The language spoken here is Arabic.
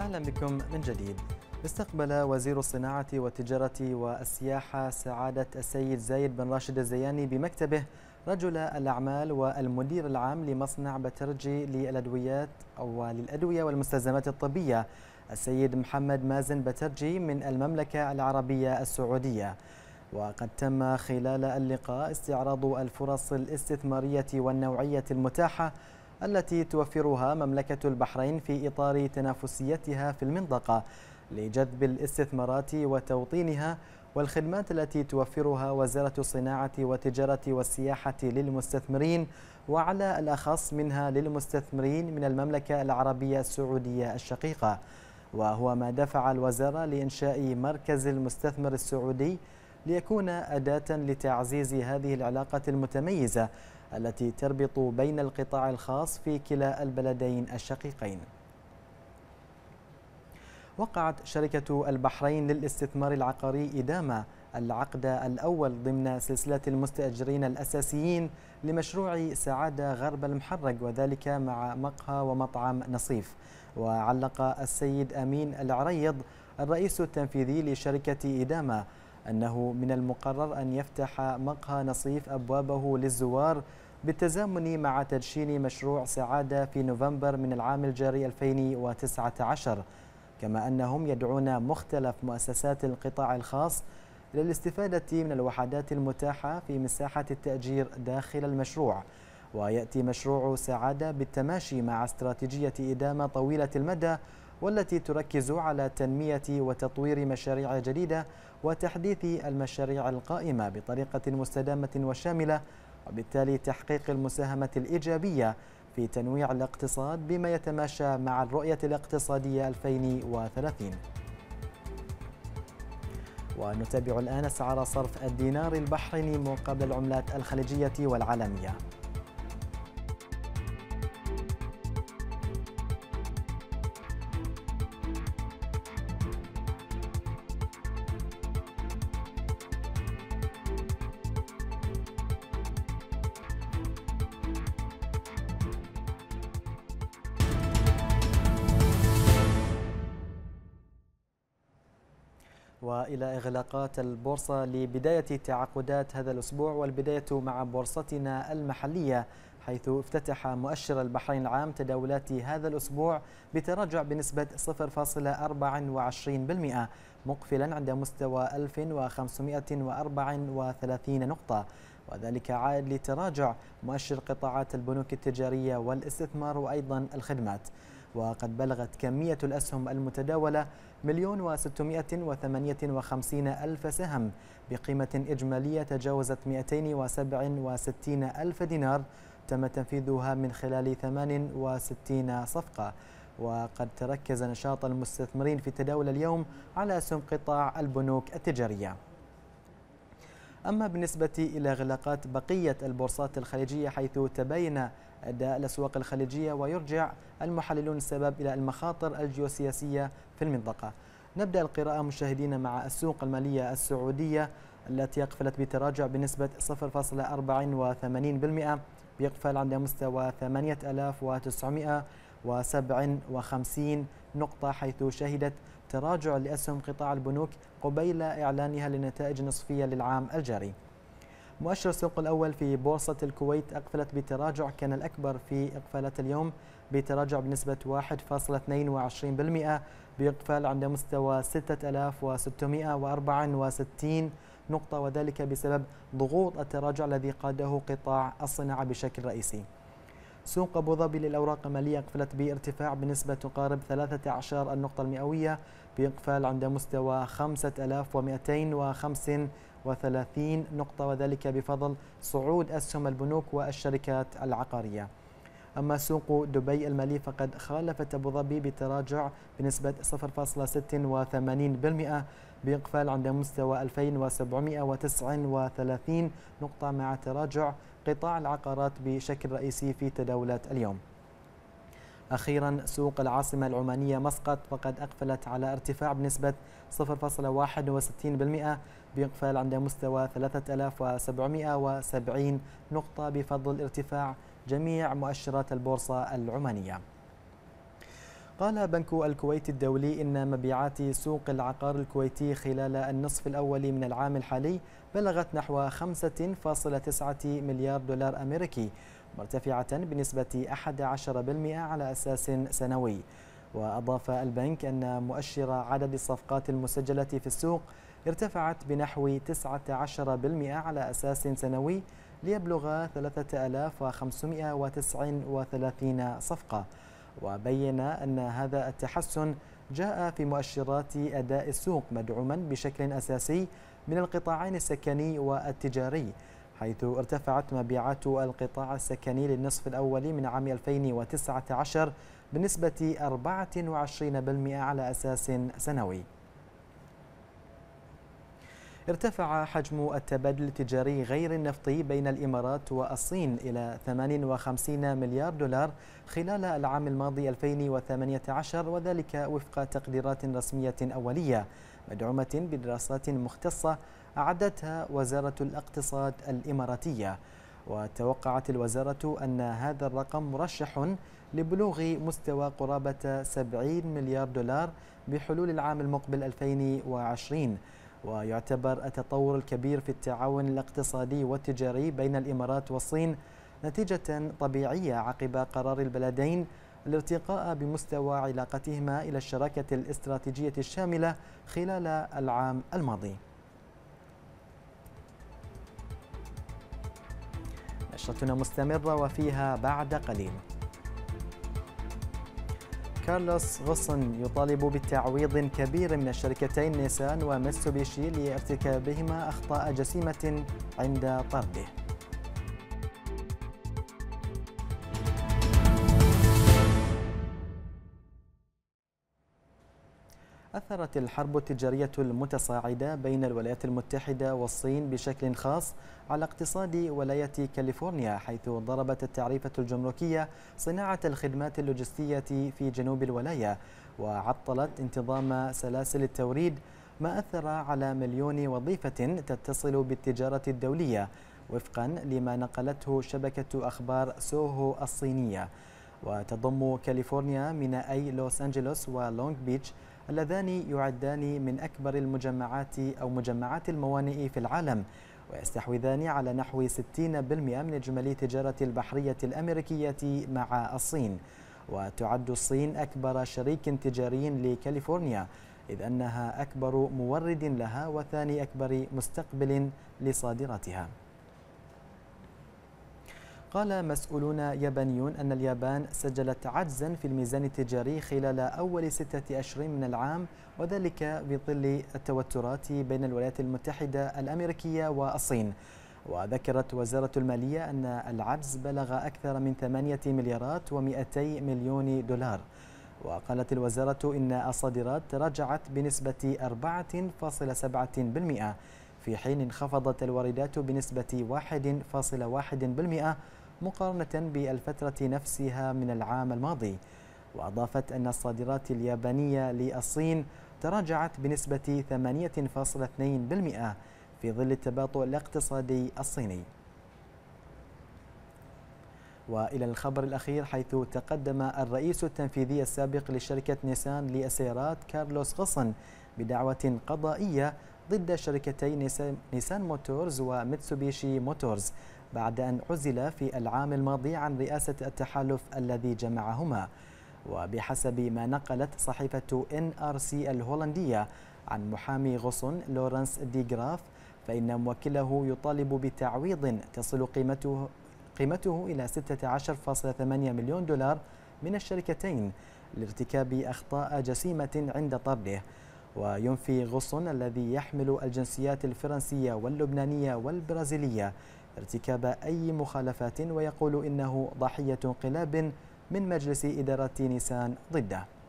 أهلا بكم من جديد استقبل وزير الصناعة والتجارة والسياحة سعادة السيد زايد بن راشد الزياني بمكتبه رجل الأعمال والمدير العام لمصنع بترجي للأدويات أو للأدوية والمستلزمات الطبية السيد محمد مازن بترجي من المملكة العربية السعودية وقد تم خلال اللقاء استعراض الفرص الاستثمارية والنوعية المتاحة التي توفرها مملكة البحرين في إطار تنافسيتها في المنطقة لجذب الاستثمارات وتوطينها والخدمات التي توفرها وزارة الصناعة والتجارة والسياحة للمستثمرين وعلى الأخص منها للمستثمرين من المملكة العربية السعودية الشقيقة وهو ما دفع الوزارة لإنشاء مركز المستثمر السعودي ليكون أداة لتعزيز هذه العلاقة المتميزة التي تربط بين القطاع الخاص في كلا البلدين الشقيقين وقعت شركة البحرين للاستثمار العقاري إدامة العقد الأول ضمن سلسلة المستأجرين الأساسيين لمشروع سعادة غرب المحرق وذلك مع مقهى ومطعم نصيف وعلق السيد أمين العريض الرئيس التنفيذي لشركة إدامة أنه من المقرر أن يفتح مقهى نصيف أبوابه للزوار بالتزامن مع تدشين مشروع سعادة في نوفمبر من العام الجاري 2019 كما أنهم يدعون مختلف مؤسسات القطاع الخاص للاستفادة من الوحدات المتاحة في مساحة التأجير داخل المشروع ويأتي مشروع سعادة بالتماشي مع استراتيجية إدامة طويلة المدى والتي تركز على تنمية وتطوير مشاريع جديدة وتحديث المشاريع القائمة بطريقة مستدامة وشاملة وبالتالي تحقيق المساهمة الإيجابية في تنويع الاقتصاد بما يتماشى مع الرؤية الاقتصادية 2030 ونتابع الآن أسعار صرف الدينار البحريني مقابل العملات الخليجية والعالمية والى اغلاقات البورصه لبدايه تعاقدات هذا الاسبوع والبدايه مع بورصتنا المحليه حيث افتتح مؤشر البحرين العام تداولات هذا الأسبوع بتراجع بنسبة 0.24% مقفلا عند مستوى 1534 نقطة وذلك عائد لتراجع مؤشر قطاعات البنوك التجارية والاستثمار وأيضا الخدمات وقد بلغت كمية الأسهم المتداولة مليون وستمائة وثمانية وخمسين ألف سهم بقيمة إجمالية تجاوزت وستين ألف دينار تم تنفيذها من خلال 68 صفقة وقد تركز نشاط المستثمرين في تداول اليوم على أسهم قطاع البنوك التجارية أما بالنسبة إلى إغلاقات بقية البورصات الخليجية حيث تبين أداء الأسواق الخليجية ويرجع المحللون السبب إلى المخاطر الجيوسياسية في المنطقة نبدأ القراءة مشاهدين مع السوق المالية السعودية التي أقفلت بتراجع بنسبة 0.84% بيقفل عند مستوى 8957 نقطة حيث شهدت تراجع لأسهم قطاع البنوك قبيل إعلانها لنتائج نصفية للعام الجاري مؤشر السوق الأول في بورصة الكويت أقفلت بتراجع كان الأكبر في إقفالات اليوم بتراجع بنسبة 1.22% بإقفال عند مستوى 6664 نقطة وذلك بسبب ضغوط التراجع الذي قاده قطاع الصناعة بشكل رئيسي سوق أبو ظبي للأوراق المالية قفلت بارتفاع بنسبة تقارب 13 النقطة المئوية بإقفال عند مستوى 5235 نقطة وذلك بفضل صعود أسهم البنوك والشركات العقارية أما سوق دبي المالي فقد خالفت أبو ظبي بتراجع بنسبة 0.86% بإقفال عند مستوى 2739 نقطة مع تراجع قطاع العقارات بشكل رئيسي في تداولات اليوم أخيرا سوق العاصمة العمانية مسقط فقد أقفلت على ارتفاع بنسبة 0.61% بإقفال عند مستوى 3770 نقطة بفضل ارتفاع جميع مؤشرات البورصة العمانية قال بنك الكويت الدولي إن مبيعات سوق العقار الكويتي خلال النصف الأول من العام الحالي بلغت نحو 5.9 مليار دولار أمريكي مرتفعة بنسبة 11% على أساس سنوي وأضاف البنك أن مؤشر عدد الصفقات المسجلة في السوق ارتفعت بنحو 19% على أساس سنوي ليبلغ 3539 صفقة وبين أن هذا التحسن جاء في مؤشرات أداء السوق مدعوما بشكل أساسي من القطاعين السكني والتجاري حيث ارتفعت مبيعات القطاع السكني للنصف الأول من عام 2019 بنسبة 24% على أساس سنوي ارتفع حجم التبادل التجاري غير النفطي بين الإمارات والصين إلى 58 مليار دولار خلال العام الماضي 2018 وذلك وفق تقديرات رسمية أولية مدعومة بدراسات مختصة أعدتها وزارة الاقتصاد الإماراتية وتوقعت الوزارة أن هذا الرقم مرشح لبلوغ مستوى قرابة 70 مليار دولار بحلول العام المقبل 2020 ويعتبر التطور الكبير في التعاون الاقتصادي والتجاري بين الإمارات والصين نتيجة طبيعية عقب قرار البلدين الارتقاء بمستوى علاقتهما إلى الشراكة الاستراتيجية الشاملة خلال العام الماضي نشرتنا مستمرة وفيها بعد قليل كارلوس غصن يطالب بتعويض كبير من الشركتين نيسان وميتسوبيشي لارتكابهما أخطاء جسيمة عند طرده أثرت الحرب التجارية المتصاعدة بين الولايات المتحدة والصين بشكل خاص على اقتصاد ولاية كاليفورنيا حيث ضربت التعريفة الجمركية صناعة الخدمات اللوجستية في جنوب الولاية وعطلت انتظام سلاسل التوريد ما أثر على مليون وظيفة تتصل بالتجارة الدولية وفقا لما نقلته شبكة أخبار سوهو الصينية وتضم كاليفورنيا أي لوس أنجلوس ولونج بيتش اللذان يعدان من أكبر المجمعات أو مجمعات الموانئ في العالم ويستحوذان على نحو 60% من إجمالي تجارة البحرية الأمريكية مع الصين وتعد الصين أكبر شريك تجاري لكاليفورنيا إذ أنها أكبر مورد لها وثاني أكبر مستقبل لصادراتها قال مسؤولون يابانيون أن اليابان سجلت عجزا في الميزان التجاري خلال أول ستة أشهر من العام وذلك بظل التوترات بين الولايات المتحدة الأمريكية والصين وذكرت وزارة المالية أن العجز بلغ أكثر من 8 مليارات و200 مليون دولار وقالت الوزارة إن الصادرات تراجعت بنسبة 4.7% في حين انخفضت الواردات بنسبة 1.1% مقارنة بالفترة نفسها من العام الماضي وأضافت أن الصادرات اليابانية للصين تراجعت بنسبة 8.2% في ظل التباطؤ الاقتصادي الصيني وإلى الخبر الأخير حيث تقدم الرئيس التنفيذي السابق لشركة نيسان للسيارات كارلوس غصن بدعوة قضائية ضد شركتي نيسان موتورز وميتسوبيشي موتورز بعد أن عزل في العام الماضي عن رئاسة التحالف الذي جمعهما وبحسب ما نقلت صحيفة NRC الهولندية عن محامي غصن لورنس دي جراف فإن موكله يطالب بتعويض تصل قيمته قيمته إلى 16.8 مليون دولار من الشركتين لارتكاب أخطاء جسيمة عند طرده وينفي غصن الذي يحمل الجنسيات الفرنسية واللبنانية والبرازيلية ارتكاب أي مخالفات ويقول إنه ضحية انقلاب من مجلس إدارة نيسان ضده